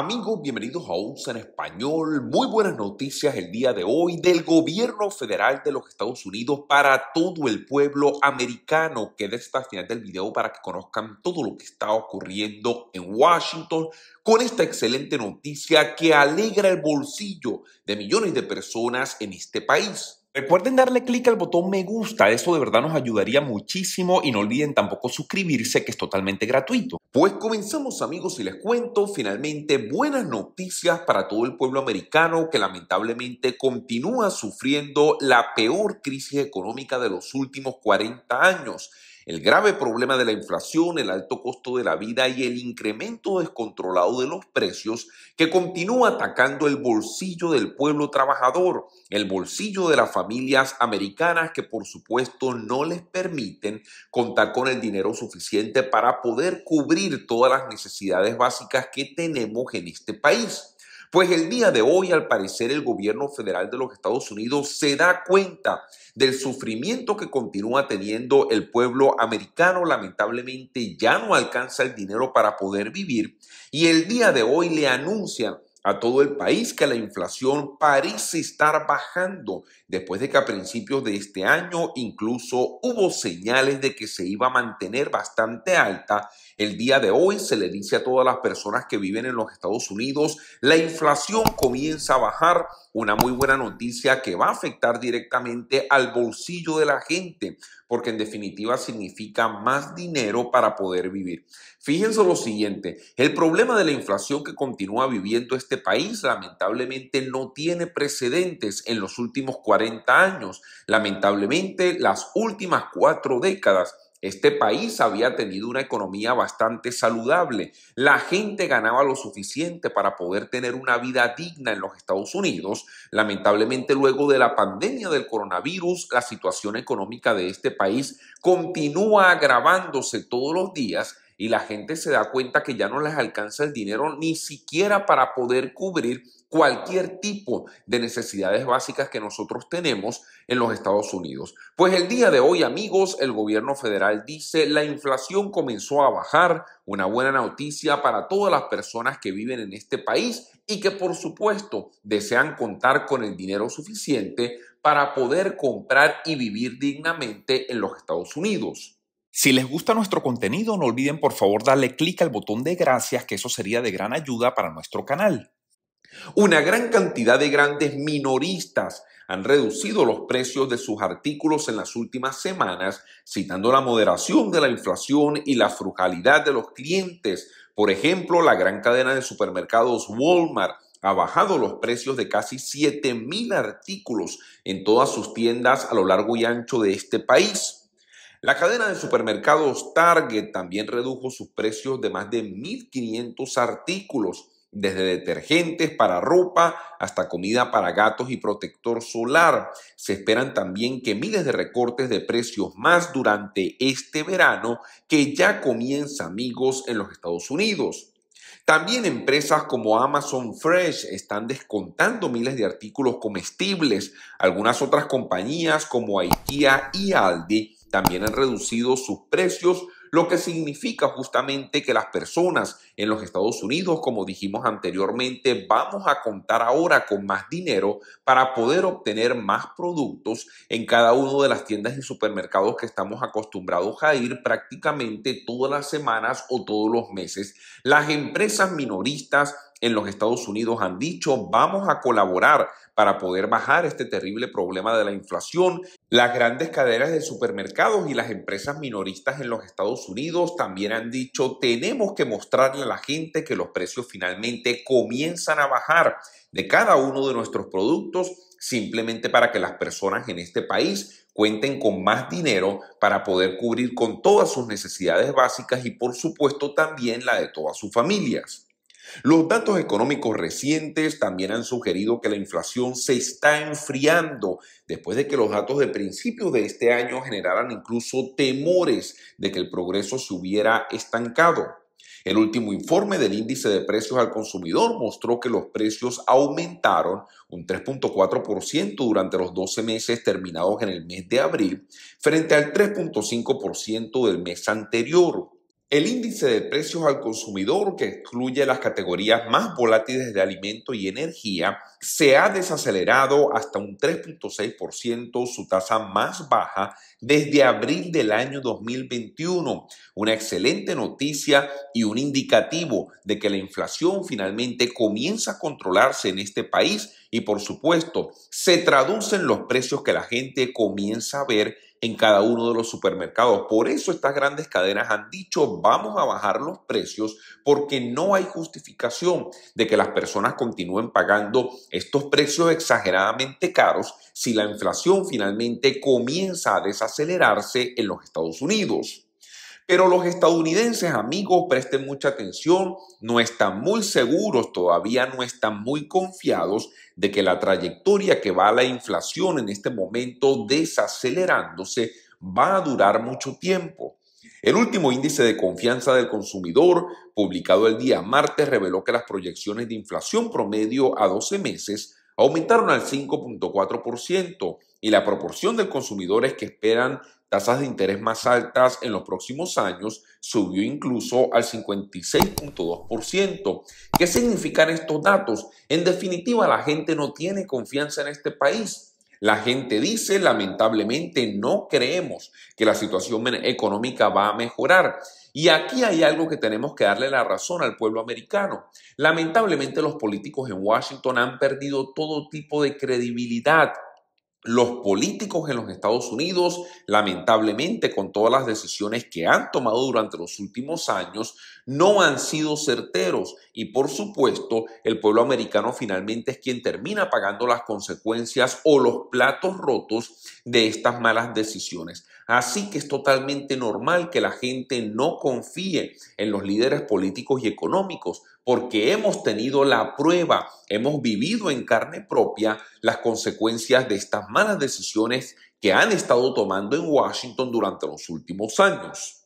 Amigos, bienvenidos a USA en español. Muy buenas noticias el día de hoy del gobierno federal de los Estados Unidos para todo el pueblo americano. Quédese hasta el final del video para que conozcan todo lo que está ocurriendo en Washington con esta excelente noticia que alegra el bolsillo de millones de personas en este país. Recuerden darle clic al botón me gusta, eso de verdad nos ayudaría muchísimo y no olviden tampoco suscribirse que es totalmente gratuito. Pues comenzamos amigos y les cuento finalmente buenas noticias para todo el pueblo americano que lamentablemente continúa sufriendo la peor crisis económica de los últimos 40 años. El grave problema de la inflación, el alto costo de la vida y el incremento descontrolado de los precios que continúa atacando el bolsillo del pueblo trabajador, el bolsillo de las familias americanas que por supuesto no les permiten contar con el dinero suficiente para poder cubrir todas las necesidades básicas que tenemos en este país. Pues el día de hoy, al parecer, el gobierno federal de los Estados Unidos se da cuenta del sufrimiento que continúa teniendo el pueblo americano. Lamentablemente ya no alcanza el dinero para poder vivir y el día de hoy le anuncia a todo el país que la inflación parece estar bajando después de que a principios de este año incluso hubo señales de que se iba a mantener bastante alta el día de hoy se le dice a todas las personas que viven en los Estados Unidos, la inflación comienza a bajar, una muy buena noticia que va a afectar directamente al bolsillo de la gente, porque en definitiva significa más dinero para poder vivir. Fíjense lo siguiente, el problema de la inflación que continúa viviendo este país lamentablemente no tiene precedentes en los últimos 40 años, lamentablemente las últimas cuatro décadas este país había tenido una economía bastante saludable. La gente ganaba lo suficiente para poder tener una vida digna en los Estados Unidos. Lamentablemente, luego de la pandemia del coronavirus, la situación económica de este país continúa agravándose todos los días y la gente se da cuenta que ya no les alcanza el dinero ni siquiera para poder cubrir cualquier tipo de necesidades básicas que nosotros tenemos en los Estados Unidos. Pues el día de hoy, amigos, el gobierno federal dice la inflación comenzó a bajar, una buena noticia para todas las personas que viven en este país y que por supuesto desean contar con el dinero suficiente para poder comprar y vivir dignamente en los Estados Unidos. Si les gusta nuestro contenido, no olviden por favor darle clic al botón de gracias, que eso sería de gran ayuda para nuestro canal. Una gran cantidad de grandes minoristas han reducido los precios de sus artículos en las últimas semanas, citando la moderación de la inflación y la frugalidad de los clientes. Por ejemplo, la gran cadena de supermercados Walmart ha bajado los precios de casi 7 mil artículos en todas sus tiendas a lo largo y ancho de este país. La cadena de supermercados Target también redujo sus precios de más de 1.500 artículos, desde detergentes para ropa hasta comida para gatos y protector solar. Se esperan también que miles de recortes de precios más durante este verano que ya comienza, amigos, en los Estados Unidos. También empresas como Amazon Fresh están descontando miles de artículos comestibles. Algunas otras compañías como IKEA y Aldi también han reducido sus precios, lo que significa justamente que las personas en los Estados Unidos, como dijimos anteriormente, vamos a contar ahora con más dinero para poder obtener más productos en cada uno de las tiendas y supermercados que estamos acostumbrados a ir prácticamente todas las semanas o todos los meses. Las empresas minoristas en los Estados Unidos han dicho, vamos a colaborar para poder bajar este terrible problema de la inflación. Las grandes cadenas de supermercados y las empresas minoristas en los Estados Unidos también han dicho, tenemos que mostrarle a la gente que los precios finalmente comienzan a bajar de cada uno de nuestros productos simplemente para que las personas en este país cuenten con más dinero para poder cubrir con todas sus necesidades básicas y por supuesto también la de todas sus familias. Los datos económicos recientes también han sugerido que la inflación se está enfriando después de que los datos de principios de este año generaran incluso temores de que el progreso se hubiera estancado. El último informe del índice de precios al consumidor mostró que los precios aumentaron un 3.4% durante los 12 meses terminados en el mes de abril frente al 3.5% del mes anterior. El índice de precios al consumidor, que excluye las categorías más volátiles de alimento y energía, se ha desacelerado hasta un 3.6%, su tasa más baja desde abril del año 2021. Una excelente noticia y un indicativo de que la inflación finalmente comienza a controlarse en este país y, por supuesto, se traducen los precios que la gente comienza a ver en cada uno de los supermercados. Por eso estas grandes cadenas han dicho vamos a bajar los precios porque no hay justificación de que las personas continúen pagando estos precios exageradamente caros si la inflación finalmente comienza a desacelerarse en los Estados Unidos. Pero los estadounidenses, amigos, presten mucha atención, no están muy seguros, todavía no están muy confiados de que la trayectoria que va a la inflación en este momento desacelerándose va a durar mucho tiempo. El último índice de confianza del consumidor, publicado el día martes, reveló que las proyecciones de inflación promedio a 12 meses aumentaron al 5.4% y la proporción de consumidores que esperan tasas de interés más altas en los próximos años, subió incluso al 56.2%. ¿Qué significan estos datos? En definitiva, la gente no tiene confianza en este país. La gente dice, lamentablemente, no creemos que la situación económica va a mejorar. Y aquí hay algo que tenemos que darle la razón al pueblo americano. Lamentablemente los políticos en Washington han perdido todo tipo de credibilidad los políticos en los Estados Unidos, lamentablemente, con todas las decisiones que han tomado durante los últimos años, no han sido certeros y, por supuesto, el pueblo americano finalmente es quien termina pagando las consecuencias o los platos rotos de estas malas decisiones. Así que es totalmente normal que la gente no confíe en los líderes políticos y económicos, porque hemos tenido la prueba, hemos vivido en carne propia las consecuencias de estas malas decisiones que han estado tomando en Washington durante los últimos años.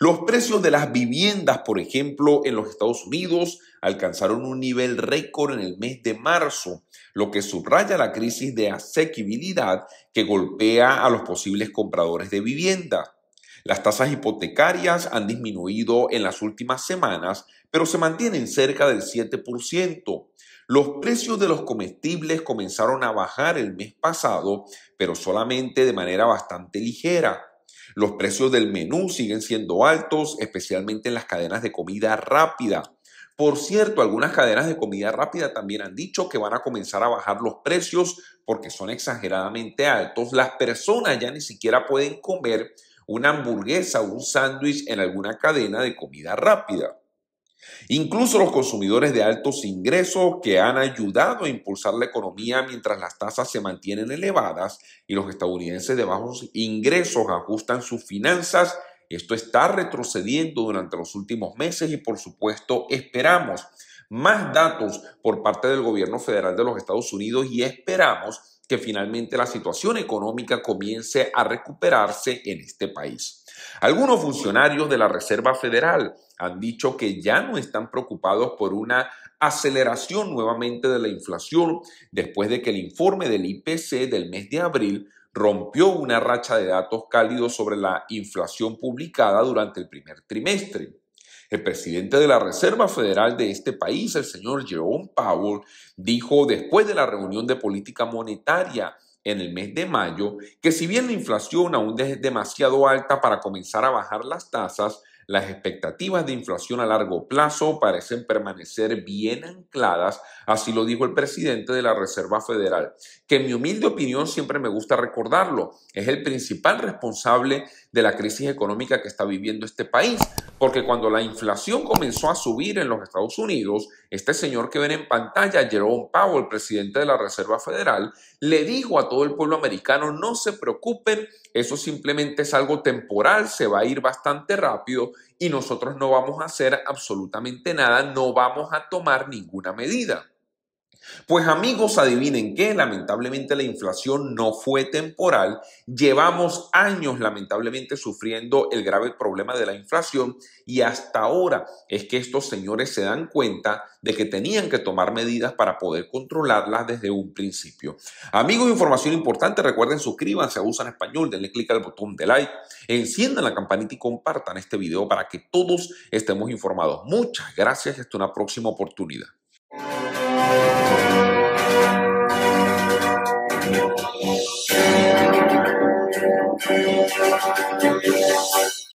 Los precios de las viviendas, por ejemplo, en los Estados Unidos alcanzaron un nivel récord en el mes de marzo, lo que subraya la crisis de asequibilidad que golpea a los posibles compradores de vivienda. Las tasas hipotecarias han disminuido en las últimas semanas, pero se mantienen cerca del 7%. Los precios de los comestibles comenzaron a bajar el mes pasado, pero solamente de manera bastante ligera. Los precios del menú siguen siendo altos, especialmente en las cadenas de comida rápida. Por cierto, algunas cadenas de comida rápida también han dicho que van a comenzar a bajar los precios porque son exageradamente altos. Las personas ya ni siquiera pueden comer una hamburguesa o un sándwich en alguna cadena de comida rápida. Incluso los consumidores de altos ingresos que han ayudado a impulsar la economía mientras las tasas se mantienen elevadas y los estadounidenses de bajos ingresos ajustan sus finanzas. Esto está retrocediendo durante los últimos meses y por supuesto esperamos más datos por parte del gobierno federal de los Estados Unidos y esperamos que finalmente la situación económica comience a recuperarse en este país. Algunos funcionarios de la Reserva Federal han dicho que ya no están preocupados por una aceleración nuevamente de la inflación después de que el informe del IPC del mes de abril rompió una racha de datos cálidos sobre la inflación publicada durante el primer trimestre. El presidente de la Reserva Federal de este país, el señor Jerome Powell, dijo después de la reunión de política monetaria en el mes de mayo que si bien la inflación aún es demasiado alta para comenzar a bajar las tasas, las expectativas de inflación a largo plazo parecen permanecer bien ancladas, así lo dijo el presidente de la Reserva Federal, que en mi humilde opinión siempre me gusta recordarlo, es el principal responsable de la crisis económica que está viviendo este país. Porque cuando la inflación comenzó a subir en los Estados Unidos, este señor que ven en pantalla, Jerome Powell, presidente de la Reserva Federal, le dijo a todo el pueblo americano, no se preocupen, eso simplemente es algo temporal, se va a ir bastante rápido y nosotros no vamos a hacer absolutamente nada, no vamos a tomar ninguna medida. Pues amigos, adivinen qué, lamentablemente la inflación no fue temporal. Llevamos años lamentablemente sufriendo el grave problema de la inflación y hasta ahora es que estos señores se dan cuenta de que tenían que tomar medidas para poder controlarlas desde un principio. Amigos, información importante, recuerden suscríbanse a Usan Español, denle clic al botón de like, enciendan la campanita y compartan este video para que todos estemos informados. Muchas gracias y hasta una próxima oportunidad. Thank you.